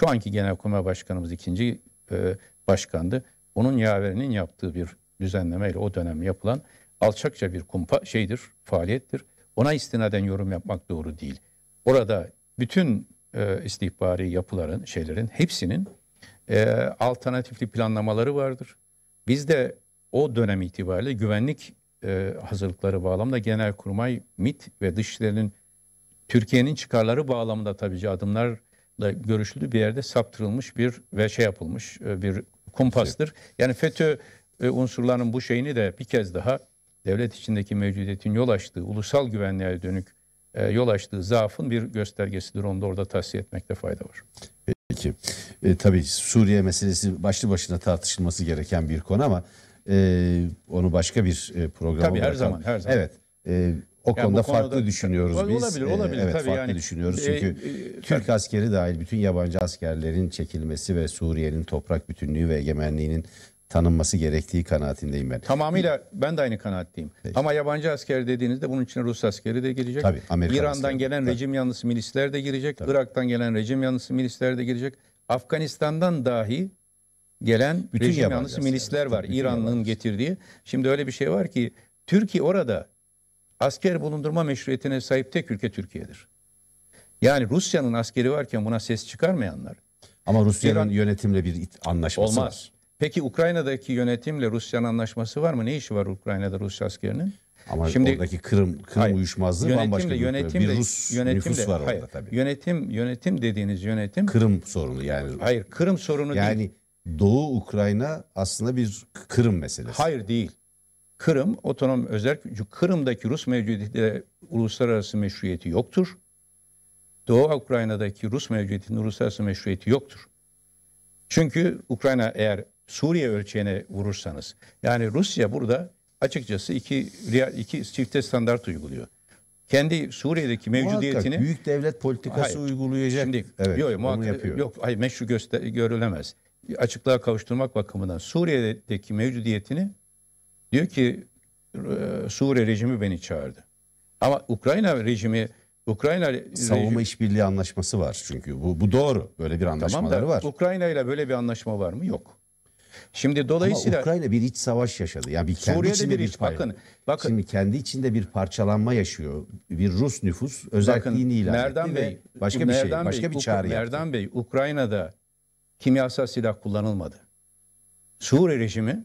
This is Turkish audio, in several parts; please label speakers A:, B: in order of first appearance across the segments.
A: şu anki Genelkurmay Başkanımız ikinci e, başkandı. Onun yaverinin yaptığı bir düzenlemeyle o dönem yapılan alçakça bir kumpa şeydir, faaliyettir. Ona istinaden yorum yapmak doğru değil. Orada bütün e, istihbari yapıların, şeylerin hepsinin e, alternatifli planlamaları vardır. Biz de o dönem itibariyle güvenlik e, hazırlıkları bağlamında Genelkurmay, MIT ve dışişlerinin Türkiye'nin çıkarları bağlamında tabii ki adımlar görüşüldü bir yerde saptırılmış bir ve şey yapılmış e, bir kumpastır. Şey yani FETÖ e, unsurlarının bu şeyini de bir kez daha devlet içindeki mevcudiyetin yol açtığı, ulusal güvenliğe dönük e, yol açtığı zaafın bir göstergesidir. Onu da orada tahsiye etmekte fayda var.
B: Peki. E, tabii Suriye meselesi başlı başına tartışılması gereken bir konu ama e, onu başka bir programa Tabii her zaman, her zaman. Evet. E, o yani konuda, konuda farklı düşünüyoruz olabilir, biz. Olabilir, olabilir. Ee, evet, tabii farklı yani, düşünüyoruz. E, Çünkü e, e, Türk tabii. askeri dahil bütün yabancı askerlerin çekilmesi ve Suriye'nin toprak bütünlüğü ve egemenliğinin tanınması gerektiği kanaatindeyim ben. Tamamıyla ben de aynı kanaatteyim. Peki. Ama
A: yabancı asker dediğinizde bunun içine Rus askeri de girecek. Tabii, Amerika İran'dan askeri. gelen rejim yanlısı milisler de girecek. Tabii. Irak'tan gelen rejim yanlısı milisler de girecek. Afganistan'dan dahi gelen Bütün rejim yanlısı milisler var. İran'ın getirdiği. Şimdi öyle bir şey var ki Türkiye orada asker bulundurma meşruiyetine sahip tek ülke Türkiye'dir. Yani Rusya'nın askeri varken buna ses çıkarmayanlar.
B: Ama Rusya'nın İran, yönetimle bir
A: anlaşması olmaz. var. Peki Ukrayna'daki yönetimle Rusya'nın anlaşması var mı? Ne işi var Ukrayna'da Rus askerinin?
B: Ama Şimdi, oradaki Kırım Kırım hayır, uyuşmazlığı yönetimle, bambaşka bir, yönetimle, bir Rus yönetimle, nüfus var hayır, orada tabii.
A: Yönetim yönetim dediğiniz yönetim Kırım sorunu yani. Hayır, Kırım sorunu yani,
B: değil. Yani Doğu Ukrayna aslında bir Kırım meselesi. Hayır
A: değil. Kırım otonom özel Kırım'daki Rus mevcudiyetinde uluslararası meşruiyeti yoktur. Doğu Ukrayna'daki Rus mevcudiyetinin uluslararası meşruiyeti yoktur. Çünkü Ukrayna eğer Suriye ölçeğine vurursanız yani Rusya burada açıkçası iki iki çifte standart uyguluyor. Kendi Suriye'deki mevcudiyetini büyük
B: devlet politikası hayır, uygulayacak. Şimdi, evet, yok, muhakkak, yapıyor. yok
A: hayır meşru göster, görülemez. Açıklığa kavuşturmak bakımından Suriye'deki mevcudiyetini Diyor ki e, Suriye rejimi beni çağırdı. Ama Ukrayna rejimi Ukrayna savunma rejimi,
B: işbirliği anlaşması var çünkü bu bu doğru böyle bir anlaşmaları tamam da, var.
A: Ukrayna ile böyle bir anlaşma var mı? Yok.
B: Şimdi dolayısıyla Ama Ukrayna bir iç savaş yaşadı. Yani bir kendi Suriye'de içinde bir, bir iç, bakın, bakın. Şimdi kendi içinde bir parçalanma yaşıyor. Bir Rus nüfus özelliğini ilan Merdan etti Bey, başka Merdan bir şey, Bey, başka bir şey, çağrı Merdan yaptı.
A: Merdan Bey, Ukrayna'da kimyasal silah kullanılmadı. Suriye rejimi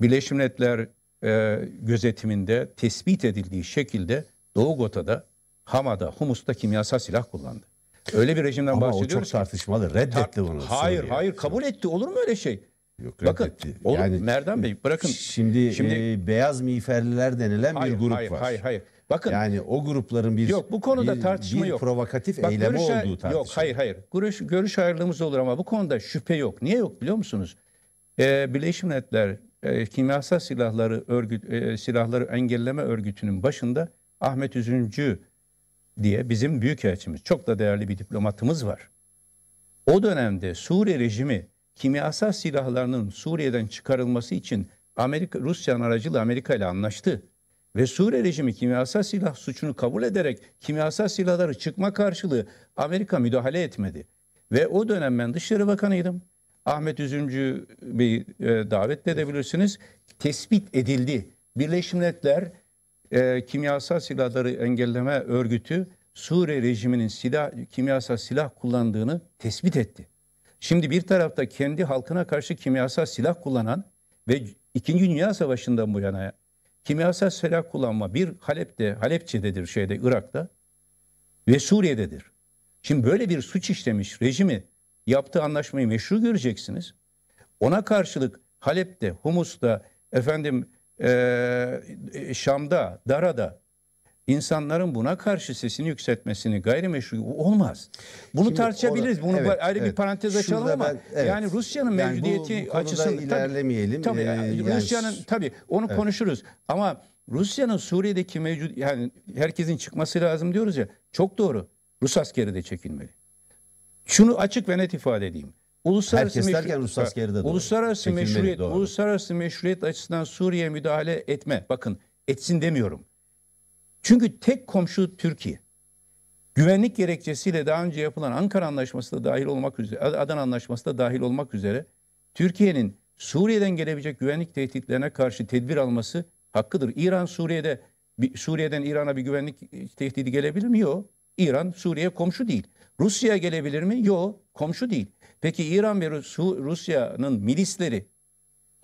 A: Birleşmiş Milletler e, gözetiminde tespit edildiği şekilde Doğu Gota'da, Hama'da, Humus'ta kimyasal silah kullandı. Öyle bir rejimden Ama bahsediyoruz. Ama o çok tartışmalı.
B: reddetti bunu. Hayır, Suriye.
A: hayır. Kabul etti. Olur mu öyle şey? Yok, Bakın, Olur, yani, Merdan Bey
B: bırakın. Şimdi, şimdi e, beyaz miğferliler denilen hayır, bir grup hayır, var. Hayır, hayır. Bakın. Yani o grupların bir Yok bu konuda bir, tartışma bir yok. provokatif Bak, eylemi görüş, olduğu tartışma. Yok
A: hayır hayır. Görüş, görüş ayrılığımız olur ama bu konuda şüphe yok. Niye yok biliyor musunuz? Ee, Birleşmiş Milletler e, kimyasal silahları örgüt e, silahları engelleme örgütünün başında Ahmet Üzüncü diye bizim büyük büyükelçimiz, çok da değerli bir diplomatımız var. O dönemde Suriye rejimi kimyasal silahlarının Suriye'den çıkarılması için Amerika Rusya'nın aracılığıyla Amerika ile anlaştı. Ve Suriye rejimi kimyasal silah suçunu kabul ederek kimyasal silahları çıkma karşılığı Amerika müdahale etmedi. Ve o dönem ben Dışişleri Bakanıydım. Ahmet Üzümcü bir e, davet edebilirsiniz. Tespit edildi. Birleşmiş Milletler e, Kimyasal Silahları Engelleme Örgütü Suriye rejiminin silah kimyasal silah kullandığını tespit etti. Şimdi bir tarafta kendi halkına karşı kimyasal silah kullanan ve İkinci Dünya Savaşı'ndan bu yana kimyasal silah kullanma bir Halep'te, Halepçe'dedir şeyde Irak'ta ve Suriye'dedir. Şimdi böyle bir suç işlemiş rejimi yaptığı anlaşmayı meşru göreceksiniz. Ona karşılık Halep'te, Humus'ta, efendim e, e, Şam'da, Dara'da insanların buna karşı sesini yükseltmesini gayrimeşru olmaz. Bunu Şimdi tartışabiliriz. Bunu evet, ayrı evet. bir parantez açalım ama ben, evet. yani Rusya'nın yani mevcudiyeti bu, bu açısından ilerlemeyelim. Tabii, ee, yani, Rusya'nın tabii onu evet. konuşuruz ama Rusya'nın Suriye'deki mevcut yani herkesin çıkması lazım diyoruz ya. Çok doğru. Rus askeri de çekilmeli. Şunu açık ve net ifade edeyim. Uluslararası Herkes derken Rusas geride doğru. Uluslararası meşruiyet, doğru. uluslararası meşruiyet açısından Suriye müdahale etme. Bakın etsin demiyorum. Çünkü tek komşu Türkiye. Güvenlik gerekçesiyle daha önce yapılan Ankara Anlaşması da dahil olmak üzere, Adana Anlaşması da dahil olmak üzere Türkiye'nin Suriye'den gelebilecek güvenlik tehditlerine karşı tedbir alması hakkıdır. İran Suriye'de Suriye'den İran'a bir güvenlik tehdidi gelebilir mi? Yok. İran Suriye komşu değil. Rusya gelebilir mi? Yok. Komşu değil. Peki İran ve Rusya'nın milisleri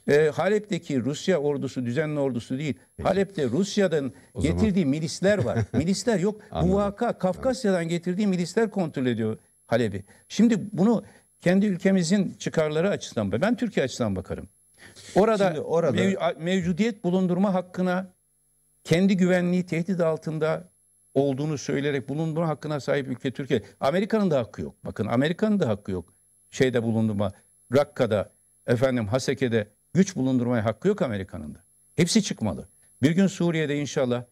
A: e, Halep'teki Rusya ordusu düzenli ordusu değil. Halep'te Rusya'dan o getirdiği zaman... milisler var. milisler yok. Bu vaka Kafkasya'dan getirdiği milisler kontrol ediyor Halep'i. Şimdi bunu kendi ülkemizin çıkarları açısından ben Türkiye açısından bakarım.
B: Orada, orada mev,
A: mevcudiyet bulundurma hakkına kendi güvenliği tehdit altında olduğunu söyleyerek bunun buna hakkına sahip ülke Türkiye. Amerika'nın da hakkı yok. Bakın Amerika'nın da hakkı yok. Şeyde bulundurma, Rakka'da, efendim Haseke'de güç bulundurmaya hakkı yok Amerika'nın da. Hepsi çıkmalı. Bir gün Suriye'de inşallah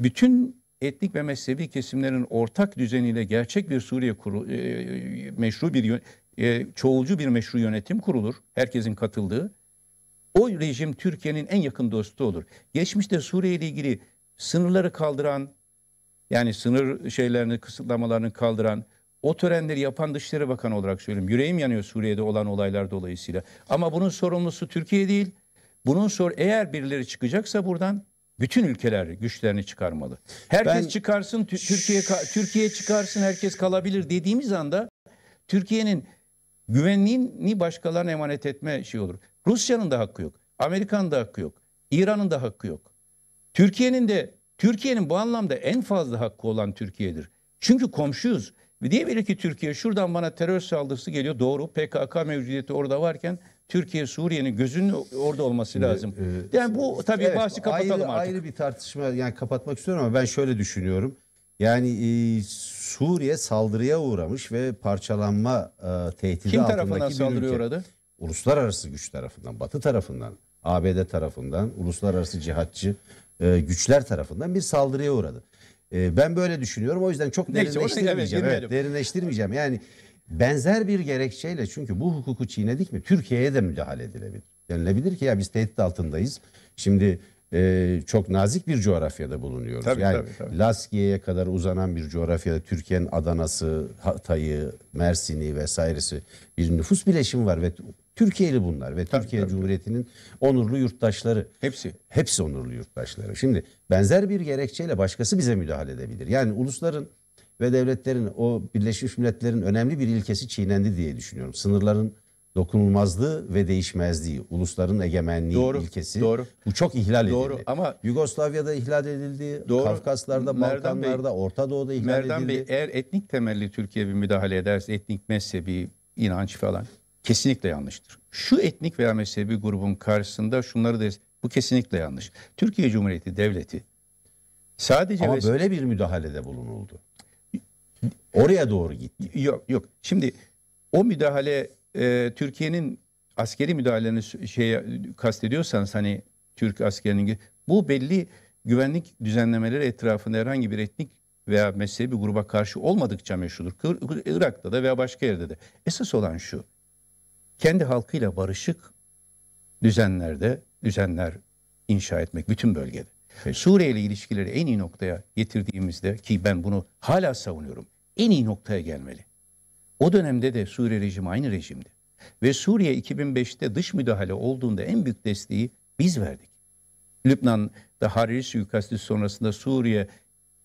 A: bütün etnik ve mezhebi kesimlerin ortak düzeniyle gerçek bir Suriye kuru, e, meşru bir e, çoğulcu bir meşru yönetim kurulur. Herkesin katıldığı. O rejim Türkiye'nin en yakın dostu olur. Geçmişte Suriye ile ilgili sınırları kaldıran yani sınır şeylerini kısıtlamalarını kaldıran o törenleri yapan Dışişleri Bakanı olarak söyleyeyim. Yüreğim yanıyor Suriye'de olan olaylar dolayısıyla. Ama bunun sorumlusu Türkiye değil. Bunun sor eğer birileri çıkacaksa buradan bütün ülkeler güçlerini çıkarmalı. Herkes ben... çıkarsın Türkiye Türkiye çıkarsın herkes kalabilir dediğimiz anda Türkiye'nin güvenliğini başkalarına emanet etme şey olur. Rusya'nın da hakkı yok. Amerika'nın da hakkı yok. İran'ın da hakkı yok. Türkiye'nin de Türkiye'nin bu anlamda en fazla hakkı olan Türkiye'dir. Çünkü komşuyuz. Diyebilir ki Türkiye şuradan bana terör saldırısı geliyor doğru PKK mevcudiyeti orada varken Türkiye Suriye'nin gözünün orada olması lazım. E, yani
B: bu tabii evet, bahsi kapatalım ayrı, artık. Ayrı bir tartışma yani kapatmak istiyorum ama ben şöyle düşünüyorum. Yani e, Suriye saldırıya uğramış ve parçalanma e, tehdidi Kim altındaki tarafından saldırıya uğradı? Uluslararası güç tarafından, Batı tarafından, ABD tarafından, uluslararası cihatçı e, güçler tarafından bir saldırıya uğradı. E, ben böyle düşünüyorum. O yüzden çok Neyse, derinleştirmeyeceğim. Evet, evet, derinleştirmeyeceğim. Yani benzer bir gerekçeyle çünkü bu hukuku çiğnedik mi Türkiye'ye de müdahale edilebilir. Denilebilir ki ya biz tehdit altındayız. Şimdi e, çok nazik bir coğrafyada bulunuyoruz. Tabii, yani tabii, Laskiye'ye kadar uzanan bir coğrafyada Türkiye'nin Adana'sı, Hatay'ı, Mersin'i vesairesi bir nüfus bileşimi var ve Türkiye'li bunlar ve tabii, Türkiye tabii. Cumhuriyeti'nin onurlu yurttaşları. Hepsi. Hepsi onurlu yurttaşları. Şimdi benzer bir gerekçeyle başkası bize müdahale edebilir. Yani ulusların ve devletlerin o Birleşmiş Milletler'in önemli bir ilkesi çiğnendi diye düşünüyorum. Sınırların dokunulmazlığı ve değişmezliği, ulusların egemenliği doğru, ilkesi. Doğru. Bu çok ihlal doğru, edildi. Ama Yugoslavya'da ihlal edildi, doğru, Kafkaslar'da, Merdan Balkanlar'da, Bey, Orta Doğu'da ihlal Merdan edildi. Merdan Bey
A: eğer etnik temelli Türkiye bir müdahale ederse, etnik mezhebi, inanç falan kesinlikle yanlıştır. Şu etnik veya mezhebi grubun karşısında şunları deriz. Bu kesinlikle yanlış. Türkiye Cumhuriyeti Devleti sadece... Ama böyle bir müdahalede bulunuldu. Oraya doğru gitti. Yok yok. Şimdi o müdahale e, Türkiye'nin askeri müdahalelerini şey kastediyorsanız hani Türk askerinin bu belli güvenlik düzenlemeleri etrafında herhangi bir etnik veya mezhebi gruba karşı olmadıkça meşrudur. Irak'ta da veya başka yerde de. Esas olan şu kendi halkıyla barışık düzenlerde, düzenler inşa etmek bütün bölgede. Peki. Suriye ile ilişkileri en iyi noktaya getirdiğimizde ki ben bunu hala savunuyorum. En iyi noktaya gelmeli. O dönemde de Suriye rejimi aynı rejimdi. Ve Suriye 2005'te dış müdahale olduğunda en büyük desteği biz verdik. Lübnan'da Hariri suikastı sonrasında Suriye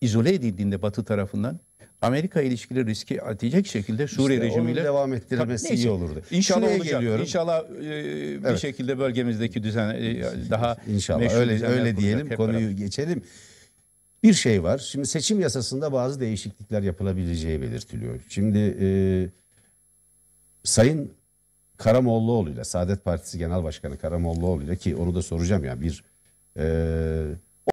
A: izole edildiğinde Batı tarafından Amerika ilişkileri riski atacak şekilde Suriye işte rejimiyle devam ettirilmesi iyi olurdu. İnşallah Şuraya olacak. Geliyorum. İnşallah e, bir evet. şekilde bölgemizdeki düzen e,
B: daha inşallah öyle öyle diyelim konuyu beraber. geçelim. Bir şey var. Şimdi seçim yasasında bazı değişiklikler yapılabileceği belirtiliyor. Şimdi e, Sayın Karamollaoğlu ile Saadet Partisi Genel Başkanı Karamollaoğlu ile ki onu da soracağım ya yani bir e,